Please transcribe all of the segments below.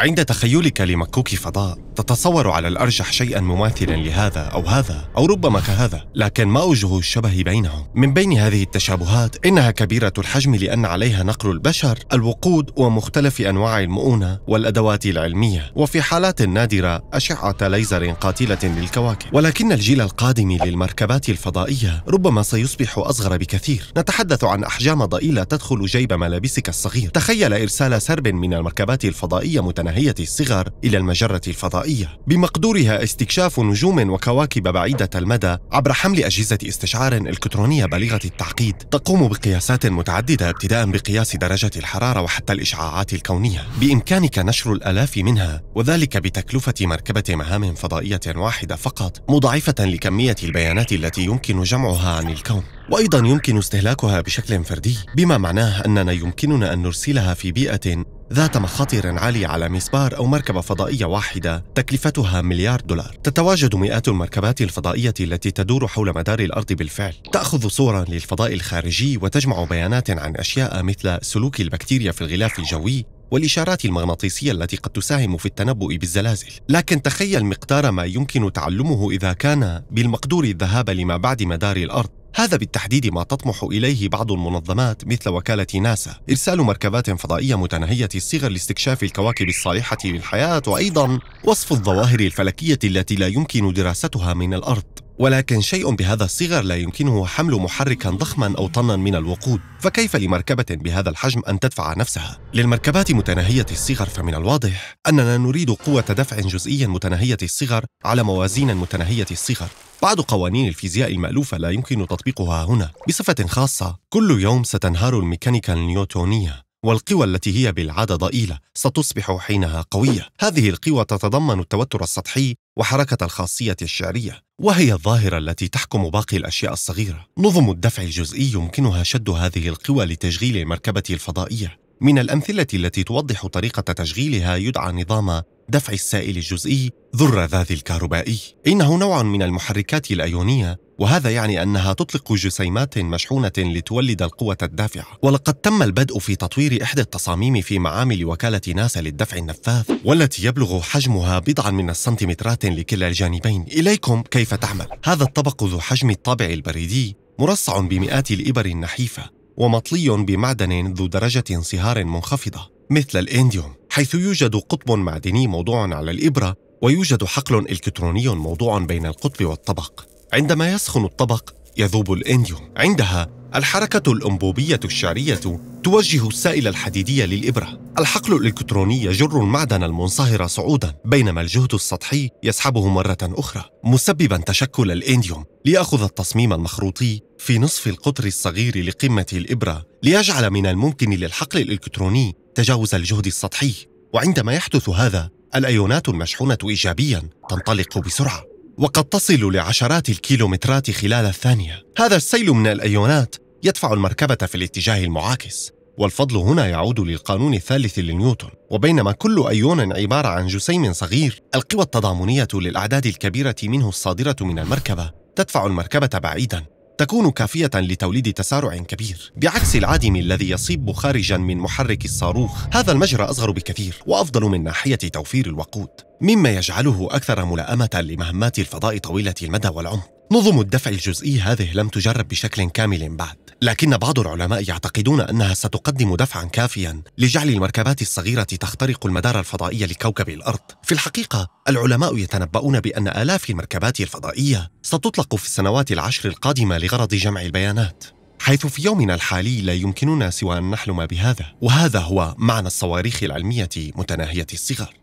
عند تخيلك لمكوك فضاء تتصور على الأرجح شيئا مماثلا لهذا أو هذا أو ربما كهذا لكن ما اوجه الشبه بينهم؟ من بين هذه التشابهات إنها كبيرة الحجم لأن عليها نقل البشر الوقود ومختلف أنواع المؤونة والأدوات العلمية وفي حالات نادرة أشعة ليزر قاتلة للكواكب ولكن الجيل القادم للمركبات الفضائية ربما سيصبح أصغر بكثير نتحدث عن أحجام ضئيلة تدخل جيب ملابسك الصغير تخيل إرسال سرب من المركبات الفضائية متناسقة مناهية الصغر إلى المجرة الفضائية بمقدورها استكشاف نجوم وكواكب بعيدة المدى عبر حمل أجهزة استشعار إلكترونية بالغة التعقيد تقوم بقياسات متعددة ابتداء بقياس درجة الحرارة وحتى الإشعاعات الكونية بإمكانك نشر الآلاف منها وذلك بتكلفة مركبة مهام فضائية واحدة فقط مضاعفة لكمية البيانات التي يمكن جمعها عن الكون وايضا يمكن استهلاكها بشكل فردي بما معناه اننا يمكننا ان نرسلها في بيئه ذات مخاطر عالية على مسبار أو مركبة فضائية واحدة تكلفتها مليار دولار تتواجد مئات المركبات الفضائية التي تدور حول مدار الأرض بالفعل تأخذ صورا للفضاء الخارجي وتجمع بيانات عن أشياء مثل سلوك البكتيريا في الغلاف الجوي والإشارات المغناطيسية التي قد تساهم في التنبؤ بالزلازل لكن تخيل مقدار ما يمكن تعلمه إذا كان بالمقدور الذهاب لما بعد مدار الأرض هذا بالتحديد ما تطمح إليه بعض المنظمات مثل وكالة ناسا إرسال مركبات فضائية متناهية الصغر لاستكشاف الكواكب الصالحة للحياة وأيضا وصف الظواهر الفلكية التي لا يمكن دراستها من الأرض ولكن شيء بهذا الصغر لا يمكنه حمل محركا ضخما أو طنا من الوقود فكيف لمركبة بهذا الحجم أن تدفع نفسها؟ للمركبات متناهية الصغر فمن الواضح أننا نريد قوة دفع جزئي متناهية الصغر على موازين متناهية الصغر بعض قوانين الفيزياء المألوفة لا يمكن تطبيقها هنا بصفة خاصة كل يوم ستنهار الميكانيكا النيوتونية والقوى التي هي بالعادة ضئيلة ستصبح حينها قوية هذه القوى تتضمن التوتر السطحي وحركة الخاصية الشعرية وهي الظاهرة التي تحكم باقي الأشياء الصغيرة نظم الدفع الجزئي يمكنها شد هذه القوى لتشغيل المركبة الفضائية من الأمثلة التي توضح طريقة تشغيلها يدعى نظام دفع السائل الجزئي ذو الرذاذ الكهربائي إنه نوع من المحركات الأيونية وهذا يعني أنها تطلق جسيمات مشحونة لتولد القوة الدافعة ولقد تم البدء في تطوير إحدى التصاميم في معامل وكالة ناسا للدفع النفاذ والتي يبلغ حجمها بضعا من السنتيمترات لكلا الجانبين إليكم كيف تعمل هذا الطبق ذو حجم الطابع البريدي مرصع بمئات الإبر النحيفة ومطلي بمعدن ذو درجة انصهار منخفضة مثل الإنديوم حيث يوجد قطب معدني موضوع على الإبرة ويوجد حقل إلكتروني موضوع بين القطب والطبق عندما يسخن الطبق يذوب الإنيو عندها الحركة الأنبوبية الشعرية توجه السائل الحديدية للإبرة الحقل الإلكتروني يجر المعدن المنصهر صعودا بينما الجهد السطحي يسحبه مرة أخرى مسببا تشكل الإنديوم ليأخذ التصميم المخروطي في نصف القطر الصغير لقمة الإبرة ليجعل من الممكن للحقل الإلكتروني تجاوز الجهد السطحي وعندما يحدث هذا الأيونات المشحونة إيجابيا تنطلق بسرعة وقد تصل لعشرات الكيلومترات خلال الثانية. هذا السيل من الأيونات يدفع المركبة في الاتجاه المعاكس، والفضل هنا يعود للقانون الثالث لنيوتن، وبينما كل أيون عبارة عن جسيم صغير، القوى التضامنية للأعداد الكبيرة منه الصادرة من المركبة تدفع المركبة بعيدا تكون كافية لتوليد تسارع كبير بعكس العادم الذي يصب خارجا من محرك الصاروخ هذا المجرى أصغر بكثير وأفضل من ناحية توفير الوقود مما يجعله أكثر ملائمة لمهمات الفضاء طويلة المدى والعمق نظم الدفع الجزئي هذه لم تجرب بشكل كامل بعد لكن بعض العلماء يعتقدون أنها ستقدم دفعا كافيا لجعل المركبات الصغيرة تخترق المدار الفضائي لكوكب الأرض في الحقيقة العلماء يتنبؤون بأن آلاف المركبات الفضائية ستطلق في السنوات العشر القادمة لغرض جمع البيانات حيث في يومنا الحالي لا يمكننا سوى أن نحلم بهذا وهذا هو معنى الصواريخ العلمية متناهية الصغر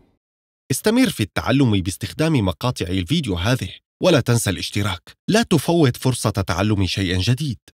استمر في التعلم باستخدام مقاطع الفيديو هذه ولا تنسى الاشتراك لا تفوت فرصة تعلم شيء جديد